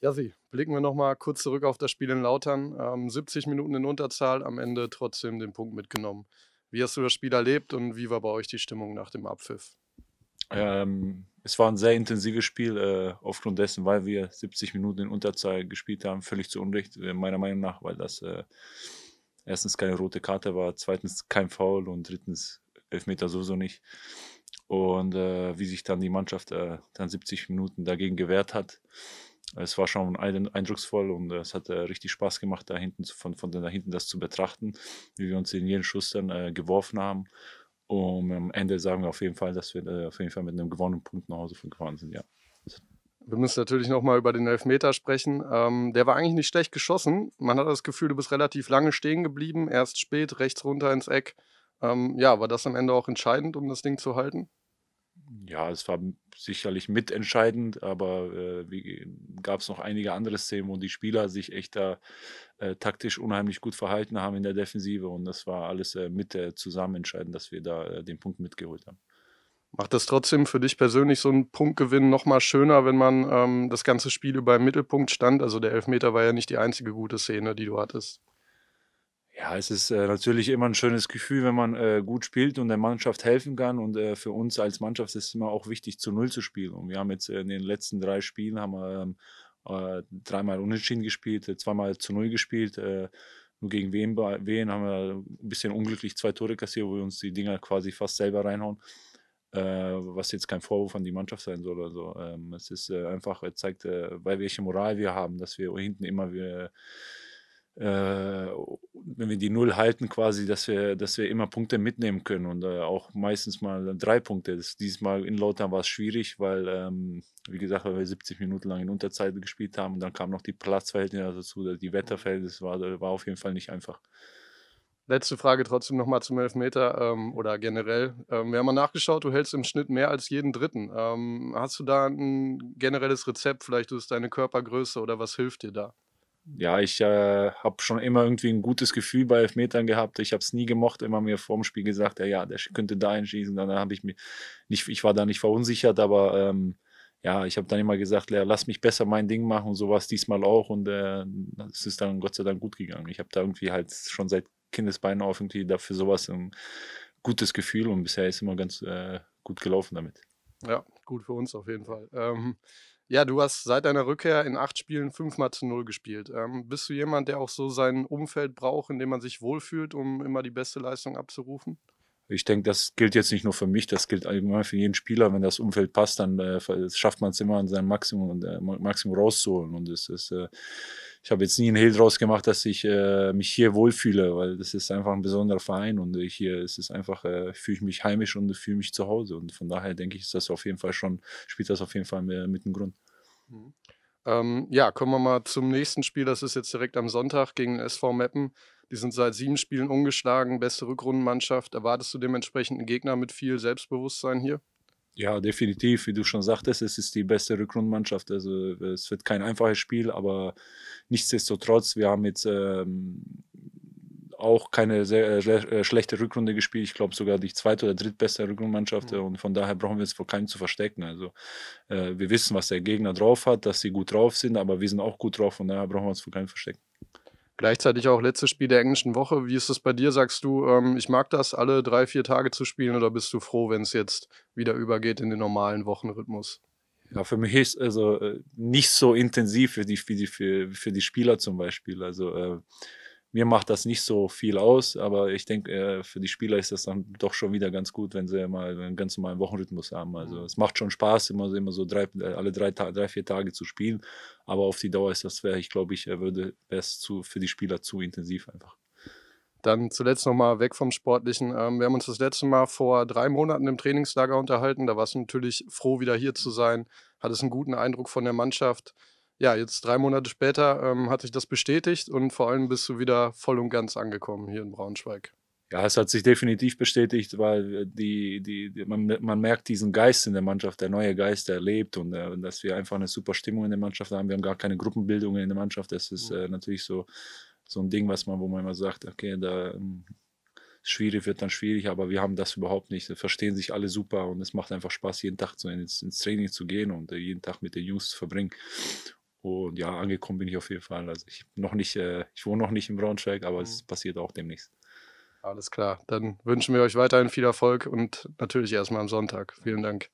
Jassi, blicken wir nochmal kurz zurück auf das Spiel in Lautern. Ähm, 70 Minuten in Unterzahl, am Ende trotzdem den Punkt mitgenommen. Wie hast du das Spiel erlebt und wie war bei euch die Stimmung nach dem Abpfiff? Ähm, es war ein sehr intensives Spiel, äh, aufgrund dessen, weil wir 70 Minuten in Unterzahl gespielt haben, völlig zu Unrecht, äh, meiner Meinung nach, weil das äh, erstens keine rote Karte war, zweitens kein Foul und drittens Elfmeter sowieso nicht. Und äh, wie sich dann die Mannschaft äh, dann 70 Minuten dagegen gewehrt hat, es war schon eindrucksvoll und es hat äh, richtig Spaß gemacht, da hinten von, von da hinten das zu betrachten, wie wir uns in jeden Schuss dann äh, geworfen haben. Und am Ende sagen wir auf jeden Fall, dass wir äh, auf jeden Fall mit einem gewonnenen Punkt nach Hause gefahren sind, ja. Wir müssen natürlich nochmal über den Elfmeter sprechen. Ähm, der war eigentlich nicht schlecht geschossen. Man hat das Gefühl, du bist relativ lange stehen geblieben, erst spät rechts runter ins Eck. Ähm, ja, war das am Ende auch entscheidend, um das Ding zu halten? ja, es war sicherlich mitentscheidend, aber äh, gab es noch einige andere Szenen, wo die Spieler sich echt da äh, taktisch unheimlich gut verhalten haben in der Defensive und das war alles äh, mit äh, zusammen dass wir da äh, den Punkt mitgeholt haben. Macht das trotzdem für dich persönlich so einen Punktgewinn nochmal schöner, wenn man ähm, das ganze Spiel über im Mittelpunkt stand? Also der Elfmeter war ja nicht die einzige gute Szene, die du hattest. Ja, es ist äh, natürlich immer ein schönes Gefühl, wenn man äh, gut spielt und der Mannschaft helfen kann. Und äh, für uns als Mannschaft ist es immer auch wichtig, zu Null zu spielen. Und wir haben jetzt in den letzten drei Spielen haben wir, ähm, äh, dreimal unentschieden gespielt, äh, zweimal zu Null gespielt. Äh, nur gegen wen, Wien haben wir ein bisschen unglücklich zwei Tore kassiert, wo wir uns die Dinger quasi fast selber reinhauen. was jetzt kein Vorwurf an die Mannschaft sein soll. Also, ähm, es ist einfach, es zeigt, weil welche Moral wir haben, dass wir hinten immer wir, äh, wenn wir die Null halten, quasi, dass wir, dass wir immer Punkte mitnehmen können und äh, auch meistens mal drei Punkte. Das, diesmal in Lautern war es schwierig, weil, ähm, wie gesagt, weil wir 70 Minuten lang in Unterzeit gespielt haben und dann kamen noch die Platzverhältnisse dazu, die Wetterverhältnisse, war, war auf jeden Fall nicht einfach. Letzte Frage trotzdem nochmal zum Elfmeter ähm, oder generell. Ähm, wir haben mal nachgeschaut, du hältst im Schnitt mehr als jeden Dritten. Ähm, hast du da ein generelles Rezept? Vielleicht ist deine Körpergröße oder was hilft dir da? ja, ich äh, habe schon immer irgendwie ein gutes Gefühl bei Elfmetern gehabt. Ich habe es nie gemocht, immer mir vorm Spiel gesagt, ja, ja, der könnte da einschießen. Dann habe ich mir nicht, ich war da nicht verunsichert, aber ähm, ja, ich habe dann immer gesagt, lass mich besser mein Ding machen und sowas diesmal auch. Und äh, es ist dann Gott sei Dank gut gegangen. Ich habe da irgendwie halt schon seit Kindesbeinen auf irgendwie dafür sowas ein gutes Gefühl und bisher ist immer ganz äh, gut gelaufen damit. Ja, gut für uns auf jeden Fall. Ähm, ja, du hast seit deiner Rückkehr in acht Spielen fünfmal zu null gespielt. Ähm, bist du jemand, der auch so sein Umfeld braucht, in dem man sich wohlfühlt, um immer die beste Leistung abzurufen? Ich denke, das gilt jetzt nicht nur für mich, das gilt allgemein für jeden Spieler. Wenn das Umfeld passt, dann äh, schafft man es immer an seinem Maximum äh, Maximum rauszuholen. Und es ist äh, ich habe jetzt nie einen Hehl draus gemacht, dass ich äh, mich hier wohlfühle, weil das ist einfach ein besonderer Verein und hier ist einfach, äh, fühle ich mich heimisch und fühle mich zu Hause. Und von daher denke ich, ist das auf jeden Fall schon, spielt das auf jeden Fall mit dem Grund. Mhm. Ähm, ja, kommen wir mal zum nächsten Spiel. Das ist jetzt direkt am Sonntag gegen SV Meppen. Die sind seit sieben Spielen ungeschlagen, beste Rückrundenmannschaft. Erwartest du dementsprechend einen Gegner mit viel Selbstbewusstsein hier? Ja, definitiv, wie du schon sagtest, es ist die beste Rückrundmannschaft. Also es wird kein einfaches Spiel, aber nichtsdestotrotz, wir haben jetzt ähm, auch keine sehr, äh, äh schlechte Rückrunde gespielt. Ich glaube sogar die zweite oder drittbeste Rückrundmannschaft. Mhm. Und von daher brauchen wir es vor keinem zu verstecken. Also äh, wir wissen, was der Gegner drauf hat, dass sie gut drauf sind, aber wir sind auch gut drauf. Von daher brauchen wir uns vor keinem verstecken. Gleichzeitig auch letztes Spiel der englischen Woche. Wie ist es bei dir? Sagst du, ähm, ich mag das, alle drei, vier Tage zu spielen oder bist du froh, wenn es jetzt wieder übergeht in den normalen Wochenrhythmus? Ja, für mich ist also äh, nicht so intensiv für die, für die, für, für die Spieler zum Beispiel. Also äh, mir macht das nicht so viel aus, aber ich denke, äh, für die Spieler ist das dann doch schon wieder ganz gut, wenn sie mal einen ganz normalen Wochenrhythmus haben. Also mhm. es macht schon Spaß, immer, immer so drei, äh, alle drei, drei, vier Tage zu spielen. Aber auf die Dauer ist das, wäre ich glaube ich, äh, würde es für die Spieler zu intensiv einfach. Dann zuletzt nochmal weg vom Sportlichen. Ähm, wir haben uns das letzte Mal vor drei Monaten im Trainingslager unterhalten. Da warst du natürlich froh, wieder hier zu sein. Hattest einen guten Eindruck von der Mannschaft ja, jetzt drei Monate später ähm, hat sich das bestätigt und vor allem bist du wieder voll und ganz angekommen hier in Braunschweig. Ja, es hat sich definitiv bestätigt, weil äh, die, die, die man, man, merkt diesen Geist in der Mannschaft, der neue Geist, der lebt und äh, dass wir einfach eine super Stimmung in der Mannschaft haben. Wir haben gar keine Gruppenbildungen in der Mannschaft. Das ist mhm. äh, natürlich so, so ein Ding, was man, wo man immer sagt, okay, da ähm, schwierig wird dann schwierig, aber wir haben das überhaupt nicht. Da verstehen sich alle super und es macht einfach Spaß, jeden Tag so ins, ins Training zu gehen und äh, jeden Tag mit den Jungs zu verbringen. Und ja, angekommen bin ich auf jeden Fall. Also ich noch nicht, äh, ich wohne noch nicht in Braunschweig, aber mhm. es passiert auch demnächst. Alles klar. Dann wünschen wir euch weiterhin viel Erfolg und natürlich erstmal am Sonntag. Vielen Dank.